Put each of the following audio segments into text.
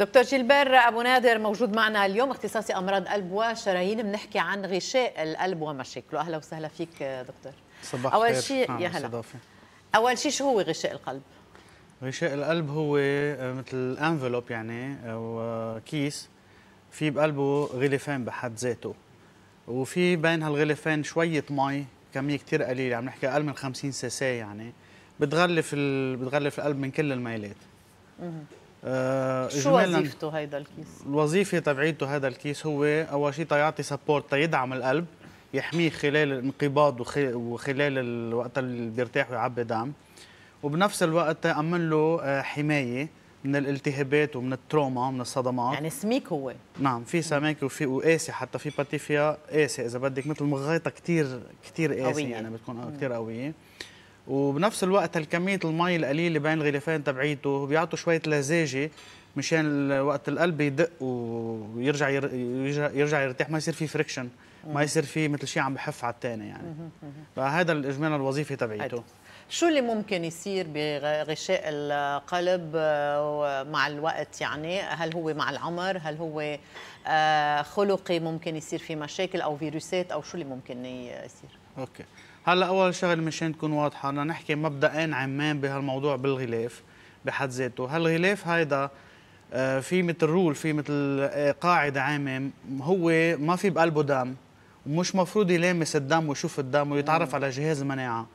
دكتور جيلبر ابو نادر موجود معنا اليوم اختصاصي امراض قلب وشرايين بنحكي عن غشاء القلب ومشاكله اهلا وسهلا فيك دكتور صباح اول شيء نعم، يا هلا اول شيء شو هو غشاء القلب غشاء القلب هو آه، مثل انفلوب يعني او آه، آه، كيس في بقلبه غلفان بحد ذاته وفي بين هالغلفان شويه مي كميه كثير قليله عم نحكي اقل من 50 سي سي يعني بتغلف ال... بتغلف القلب من كل الميلات آه، شو وظيفته هيدا الكيس؟ الوظيفه تبعيته هذا الكيس هو اول شيء تيعطي سبورت تيدعم القلب يحميه خلال الانقباض وخلال الوقت اللي بيرتاح ويعبي دم وبنفس الوقت تأمن له آه، حمايه من الالتهابات ومن التروما ومن الصدمات يعني سميك هو نعم في سماكه وفي وقاسي حتى في باتيفيا قاسي اذا بدك مثل مغايطه كثير كثير قاسي يعني بتكون كثير قويه وبنفس الوقت الكمية المي القليلة بين الغلافين تبعيته بيعطوا شوية لزاجة مشان وقت القلب يدق ويرجع يرجع يرتاح ما يصير في فريكشن ما يصير في مثل شيء عم بحف على الثاني يعني فهذا الاجمال الوظيفه تبعيته شو اللي ممكن يصير بغشاء القلب آه، مع الوقت يعني هل هو مع العمر هل هو آه، خلقي ممكن يصير في مشاكل او فيروسات او شو اللي ممكن يصير اوكي هلا اول شغله مشان تكون واضحه بدنا نحكي مبدئين عمان بهالموضوع بالغلاف بحد ذاته هالغلاف هيدا آه، في مثل رول في مثل آه، قاعده عامه هو ما في بقلبه دم ومش مفروض يلامس الدم ويشوف الدم ويتعرف على جهاز المناعه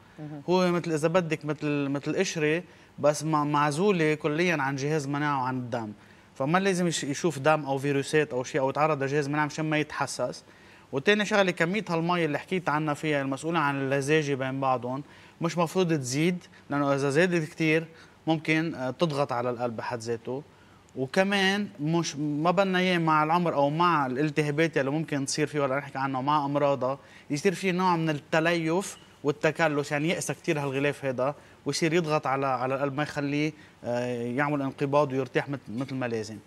هو مثل اذا بدك مثل مثل قشره بس معزوله كليا عن جهاز المناعه وعن الدم فما لازم يشوف دم او فيروسات او شيء او يتعرض لجهاز مناعه مشان ما يتحسس وتاني شغله كميه هالمي اللي حكيت عنها فيها المسؤوله عن اللزاجه بين بعضهم مش مفروض تزيد لانه اذا زادت كثير ممكن آه، تضغط على القلب بحد ذاته وكمان مش ما بدنا اياه مع العمر او مع الالتهابات اللي ممكن تصير فيه ولا نحكي عنها مع امراضها يصير في نوع من التليف والتكلس يعني يقسى كثير هالغلاف هذا ويصير يضغط على على القلب ما يخليه آه، يعمل انقباض ويرتاح مثل ما لازم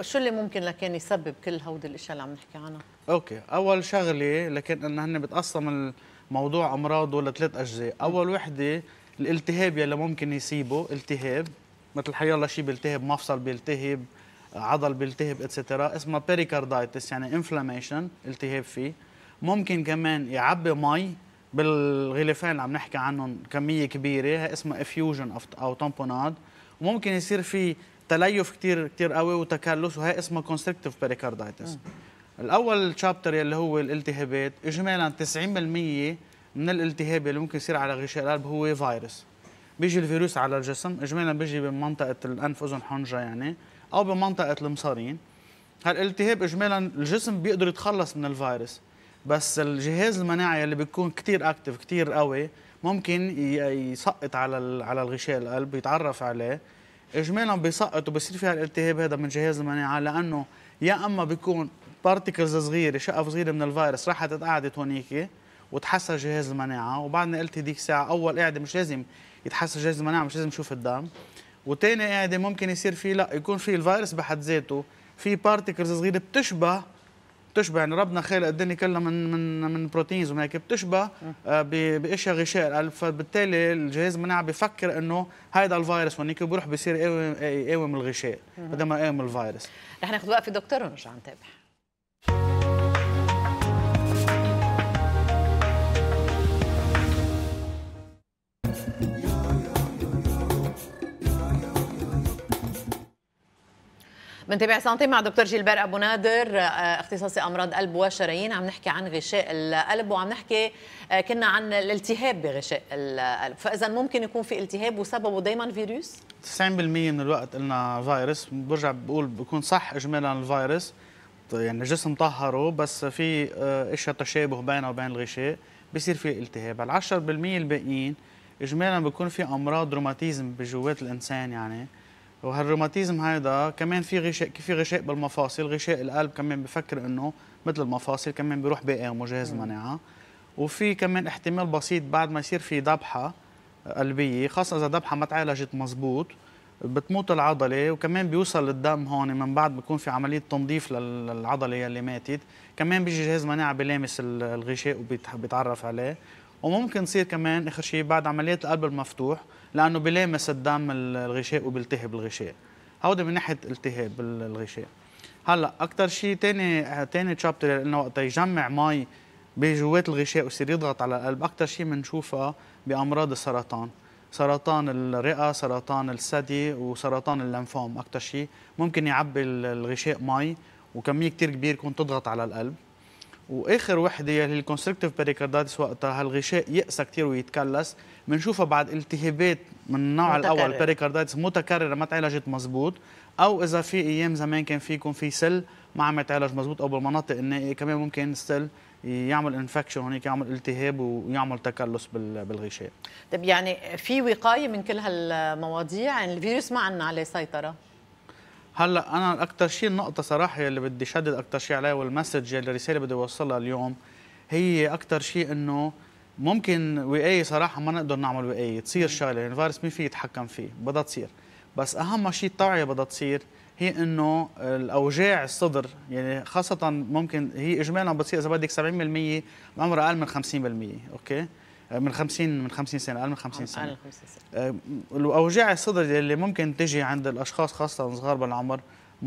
شو اللي ممكن لكان يسبب كل هودي الاشياء اللي عم نحكي عنها؟ اوكي، اول شغله لكن انه هن بتقسم الموضوع امراضه لثلاث اجزاء، اول وحده الالتهاب يلي ممكن يصيبه التهاب مثل حيالله شيء بيلتهب مفصل بيلتهب عضل بيلتهب اتسترا اسمها بيريكاردايتس يعني انفلاميشن التهاب فيه ممكن كمان يعبي مي بالغلفان اللي عم نحكي عنهم كميه كبيره هي اسمها افيوجن او تامبوناد وممكن يصير في تليف كثير كثير قوي وتكلس وهي اسمها كونستركتيف بريكاردايتس آه. الاول تشابتر يلي هو الالتهابات اجمالا 90% من الالتهاب اللي ممكن يصير على غشاء القلب هو فيروس بيجي الفيروس على الجسم اجمالا بيجي بمنطقه الانف اذن حنجره يعني او بمنطقه المصارين هالالتهاب اجمالا الجسم بيقدر يتخلص من الفيروس بس الجهاز المناعي اللي بيكون كتير اكتف كتير قوي ممكن يسقط على على الغشاء القلب يتعرف عليه اجمالا بيسقط وبصير فيها الالتهاب هذا من جهاز المناعه لانه يا اما بيكون بارتيكلز صغيره شقف صغيره من الفيروس راحت اتقعدت هونيك وتحسن جهاز المناعه وبعدنا قلت هذيك الساعه اول قاعده مش لازم يتحسن جهاز المناعه مش لازم نشوف الدم وثاني قاعده ممكن يصير في لا يكون في الفيروس بحد ذاته في بارتيكلز صغيره بتشبه بتشبع يعني ربنا خالق الدنيا كلها من من من بروتينز وما هيك بتشبع آه، باشياء غشاء فبالتالي الجهاز المناعي بفكر انه هيدا الفيروس وانيك بروح بصير يقاوم الغشاء بدل ما يقاوم الفيروس رح ناخذ وقفه دكتور ونرجع نتابع بنتابع سنتين مع دكتور جيلبر ابو نادر آه، اختصاصي امراض قلب وشرايين عم نحكي عن غشاء القلب وعم نحكي آه، كنا عن الالتهاب بغشاء القلب فاذا ممكن يكون في التهاب وسببه دائما فيروس 90% من الوقت قلنا فيروس برجع بقول بكون صح اجمالا الفيروس يعني الجسم طهره بس في آه، اشياء تشابه بينه وبين الغشاء بصير في التهاب ال 10% الباقيين اجمالا بكون في امراض روماتيزم بجوات الانسان يعني وهالروماتيزم هيدا كمان في غشاء في غشاء بالمفاصل غشاء القلب كمان بفكر انه مثل المفاصل كمان بيروح بيقاومه جهاز المناعه وفي كمان احتمال بسيط بعد ما يصير في ذبحه قلبيه خاصه اذا ذبحه ما تعالجت مزبوط بتموت العضله وكمان بيوصل الدم هون من بعد بيكون في عمليه تنظيف للعضله يلي ماتت كمان بيجي جهاز مناعه بيلامس الغشاء وبيتعرف عليه وممكن تصير كمان اخر شيء بعد عمليه القلب المفتوح لانه بلامس الدم الغشاء وبيلتهب الغشاء هودا من ناحيه التهاب الغشاء هلا اكثر شيء ثاني ثاني تشابتر انه وقت يجمع مي بجوات الغشاء ويصير يضغط على القلب اكثر شيء بنشوفها بامراض السرطان سرطان الرئه سرطان الثدي وسرطان اللمفوم اكثر شيء ممكن يعبي الغشاء مي وكميه كثير كبيره تكون تضغط على القلب واخر وحده يلي هي الكونستركتيف بريكارداتس وقتها الغشاء يقسى كثير ويتكلس بنشوفها بعد التهابات من النوع متكرر. الاول بريكارداتس متكرره ما تعالجت مزبوط او اذا في ايام زمان كان في يكون في سل ما عم يتعالج مزبوط او بالمناطق النائيه كمان ممكن سل يعمل انفكشن هونيك يعمل التهاب ويعمل تكلس بالغشاء طيب يعني في وقايه من كل هالمواضيع يعني الفيروس ما عندنا عليه سيطره هلا انا اكثر شيء النقطه صراحه اللي بدي شدد اكثر شيء عليها والمسج اللي الرساله بدي اوصلها اليوم هي اكثر شيء انه ممكن وقايه صراحه ما نقدر نعمل وقايه تصير شغله الفيروس يعني مين في يتحكم فيه بدها تصير بس اهم شيء التوعيه بدها تصير هي انه الاوجاع الصدر يعني خاصه ممكن هي اجمالا بتصير اذا بدك 70% بعمر اقل من 50% اوكي من 50 من 50 سنه اقل من 50 سنه اقل من 50 سنه آه، الاوجاع الصدر اللي ممكن تجي عند الاشخاص خاصه صغار بالعمر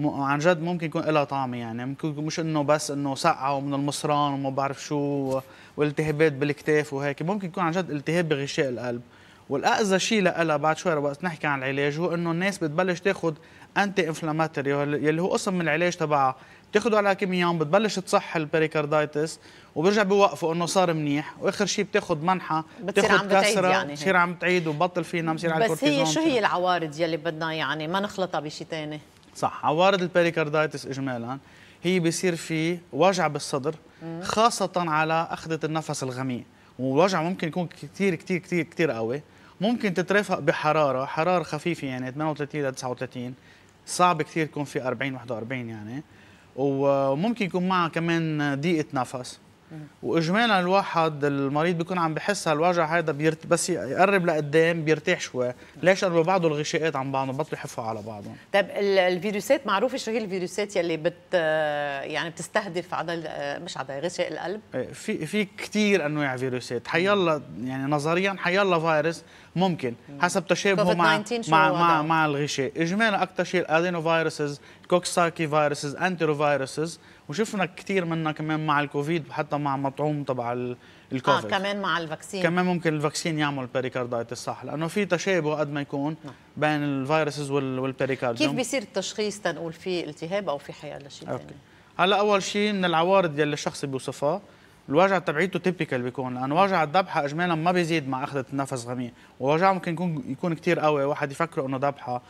عن جد ممكن يكون لها طعم يعني ممكن مش انه بس انه سقعه ومن المصران وما بعرف شو والتهابات بالكتاف وهيك ممكن يكون عن جد التهاب بغشاء القلب والاذى شيء لها بعد شوي وقت نحكي عن العلاج هو انه الناس بتبلش تاخذ انتي انفلاماتوري يلي هو قسم من العلاج تبعها بتاخده على كم يوم بتبلش تصح البريكاردايتس وبرجع بوقفه انه صار منيح واخر شيء بتاخذ منحى بتاخذ كسره يعني بتصير عم تعيد وبطل فينا بصير على بس هي شو هي العوارض يلي بدنا يعني ما نخلطها بشيء ثاني صح عوارض البريكاردايتس اجمالا هي بصير في وجع بالصدر خاصه على اخذه النفس الغميق ووجع ممكن يكون كثير كثير كثير كثير قوي ممكن تترافق بحراره حراره خفيفه يعني 38 ل 39 صعب كثير يكون في 40 41 يعني وممكن يكون معها كمان ضيقه نفس واجمالا الواحد المريض بيكون عم بحس هالوجع هذا بيرت... بس يقرب لقدام بيرتاح شوي ليش لانه بعضه الغشاءات عن بعضهم بطلوا يحفوا على بعضهم طيب الفيروسات معروفه شو هي الفيروسات يلي بت يعني بتستهدف عضل مش عضل غشاء القلب إيه، في في كثير انواع فيروسات حيالله يعني نظريا حيالله فيروس ممكن حسب تشابهه مع مع مع, مع الغشاء اجمالا اكثر شيء الادينو فيروسز كوكساكي فيروسز انترو فيروسز وشفنا كثير منها كمان مع الكوفيد وحتى مع مطعوم تبع الكوفيد اه كمان مع الفاكسين كمان ممكن الفاكسين يعمل بيريكاردايت صح لانه في تشابه قد ما يكون نعم. بين الفيروسز والبيريكارديوم كيف بيصير التشخيص تنقول في التهاب او في حياه لشيء ثاني هلا اول شيء من العوارض يلي الشخص بيوصفها الوجع تبعيته تيبيكال بيكون لانه وجع الذبحه اجمالا ما بيزيد مع اخذه النفس غميق ووجعه ممكن يكون يكون كثير قوي واحد يفكر انه ذبحه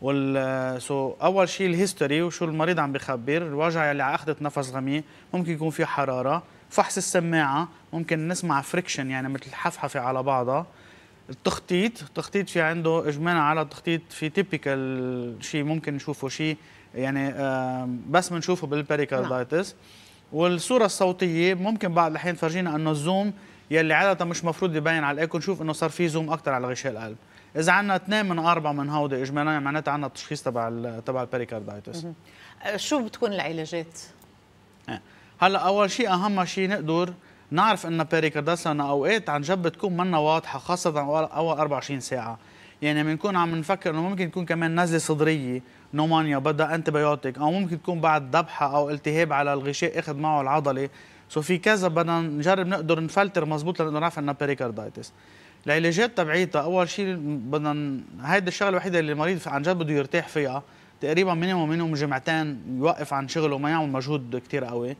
وال سو آه، so, اول شيء الهيستوري وشو المريض عم بخبر الوجع اللي اخذت نفس غميق ممكن يكون في حراره فحص السماعه ممكن نسمع فريكشن يعني مثل حفحفه على بعضها التخطيط التخطيط في عنده اجمالا على التخطيط في تيبيكال شيء ممكن نشوفه شيء يعني آه، بس بنشوفه بالبريكاردايتس نعم. والصوره الصوتيه ممكن بعض الاحيان تفرجينا انه الزوم يلي عاده مش مفروض يبين على الايكو نشوف انه صار في زوم اكثر على غشاء القلب اذا عندنا اثنين من اربعه من هودي اجماليا يعني معناتها عندنا التشخيص تبع تبع البريكاردايتس أه، شو بتكون العلاجات؟ إيه. هلا اول شيء اهم شيء نقدر نعرف ان لانه اوقات عن جد بتكون منا واضحه خاصه اول 24 ساعه يعني بنكون عم نفكر انه ممكن تكون كمان نزله صدريه نومانيا بدها انتبيوتيك او ممكن تكون بعد ذبحه او التهاب على الغشاء اخذ معه العضله سو في كذا بدنا نجرب نقدر نفلتر مزبوط لنقدر نعرف انها بريكاردايتس العلاجات تبعيتها اول شيء بدنا هيدي الشغله الوحيده اللي المريض عن جد بده يرتاح فيها تقريبا مينيموم مينيموم جمعتين يوقف عن شغله وما يعمل مجهود كثير قوي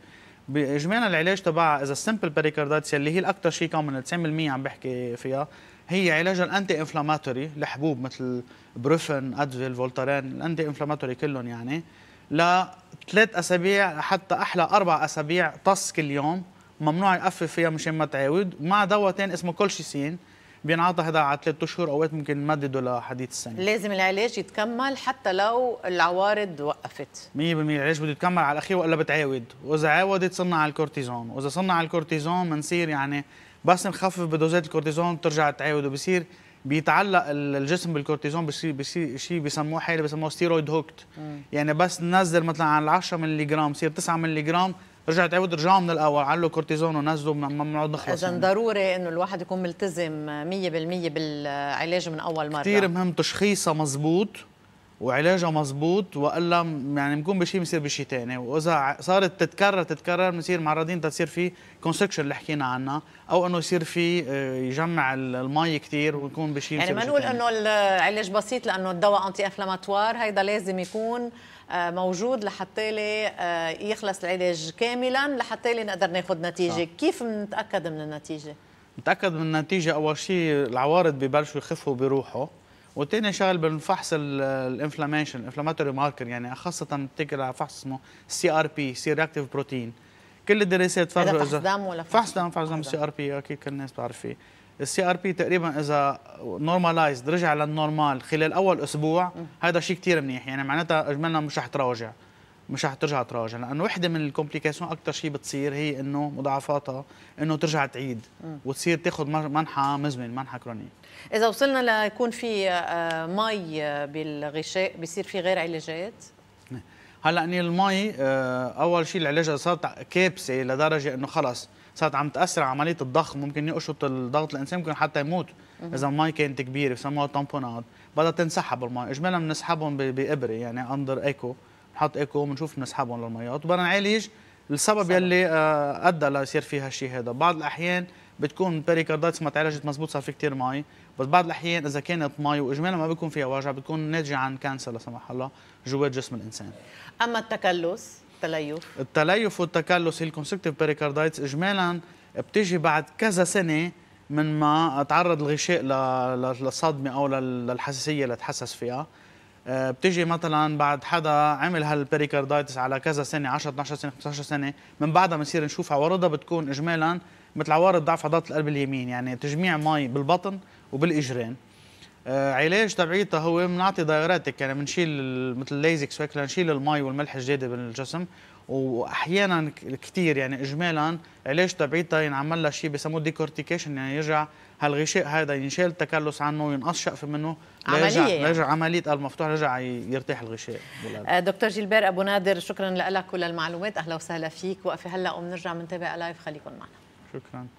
باجمالا العلاج تبعها اذا السمبل بريكاردايتس اللي هي الاكثر شيء كومن 90% عم بحكي فيها هي علاج الانتي انفلاماتوري الحبوب مثل بروفن ادفيل فولتارين الانتي انفلاماتوري كلهم يعني لثلاث اسابيع لحتى احلى اربع اسابيع طص كل يوم ممنوع يقفف فيها مشان ما تعاود مع دواء ثاني اسمه كولشيسين بينعطى هذا على ثلاث اشهر اوقات ممكن نمدده لحديث السنه لازم العلاج يتكمل حتى لو العوارض وقفت 100% العلاج بده يتكمل على الاخير والا بتعاود واذا عاودت صرنا على الكورتيزون واذا صرنا على الكورتيزون بنصير يعني بس نخفف بدوزات الكورتيزون بترجع تعاود وبصير بيتعلق الجسم بالكورتيزون بصير بصير شيء بسموه حاله بسموه ستيرويد هوكت يعني بس ننزل مثلا عن 10 ملغ بصير 9 ملغ رجع عود رجعوا من الاول علوا كورتيزون ونزلوا ما بنقعد نخلص اذا ضروري انه الواحد يكون ملتزم 100% بالعلاج من اول مره كثير مهم تشخيصها مزبوط وعلاجها مزبوط والا يعني بنكون بشيء بصير بشيء ثاني واذا صارت تتكرر تتكرر بنصير معرضين تصير في كونستكشن اللي حكينا عنها او انه يصير في آه، يجمع المي كثير ويكون بشيء يعني ما نقول انه العلاج بسيط لانه الدواء انتي انفلاماتوار هيدا لازم يكون آه، موجود لحتى لي آه، يخلص العلاج كاملا لحتى لي نقدر ناخذ نتيجه صح. كيف نتاكد من النتيجه نتاكد من النتيجه اول شيء العوارض ببلشوا يخفوا بيروحوا وثاني شغل بنفحص الانفلاميشن انفلاماتوري ماركر يعني خاصه بتتكل على فحص اسمه سي ار بي سي رياكتيف بروتين كل الدراسات فرجوا فحص دم ولا فحص دم فحص دم سي ار بي اكيد كل الناس بتعرف فيه السي ار بي تقريبا اذا نورمالايزد رجع للنورمال خلال اول اسبوع هذا شيء كثير منيح يعني معناتها اجمالا مش رح تراجع مش رح ترجع تراجع لانه وحده من الكومبليكيشن اكثر شيء بتصير هي انه مضاعفاتها انه ترجع تعيد وتصير تاخذ منحى مزمن منحى كروني اذا وصلنا ليكون في آه، مي بالغشاء بصير في غير علاجات هلا اني المي آه، اول شيء العلاج صارت كابسه لدرجه انه خلص صارت عم تاثر على عمليه الضخ ممكن يقشط الضغط الانسان ممكن حتى يموت اذا المي كانت كبيره بسموها طامبونات بدها تنسحب المي اجمالا بنسحبهم بابره يعني اندر ايكو بنحط ايكو بنشوف بنسحبهم للميات وبدنا نعالج السبب يلي آه، ادى ليصير في هالشيء هذا بعض الاحيان بتكون بيريكاردايتس ما تعالجت مزبوط صار في كثير مي بس بعض الاحيان اذا كانت مي واجمالا ما بيكون فيها وجع بتكون ناتجه عن كانسر لا سمح الله جوات جسم الانسان اما التكلس التليف التليف والتكلس هي الكونستكتيف بيريكاردايتس اجمالا بتيجي بعد كذا سنه من ما تعرض الغشاء للصدمه او للحساسيه اللي تحسس فيها آه، بتيجي مثلا بعد حدا عمل هالبريكاردايتس على كذا سنه 10 12 سنه 15 سنه من بعدها بنصير نشوف عوارضها بتكون اجمالا مثل عوارض ضعف عضلات القلب اليمين يعني تجميع مي بالبطن وبالاجرين آه، علاج تبعيتها هو بنعطي دايوراتيك يعني بنشيل مثل الليزكس وهيك لنشيل المي والملح الجاده بالجسم واحيانا كثير يعني اجمالا علاج تبعيتها ينعمل لها شيء بسموه ديكورتيكيشن يعني يرجع هالغشاء هذا ينشال التكلس عنه وينقص شقف منه عملية يرجع يعني. يرجع عملية قلب مفتوح يرجع يرتاح الغشاء آه، دكتور جيلبير ابو نادر شكرا لك وللمعلومات اهلا وسهلا فيك وقفه هلا وبنرجع بنتابع لايف خليكم معنا Shukran.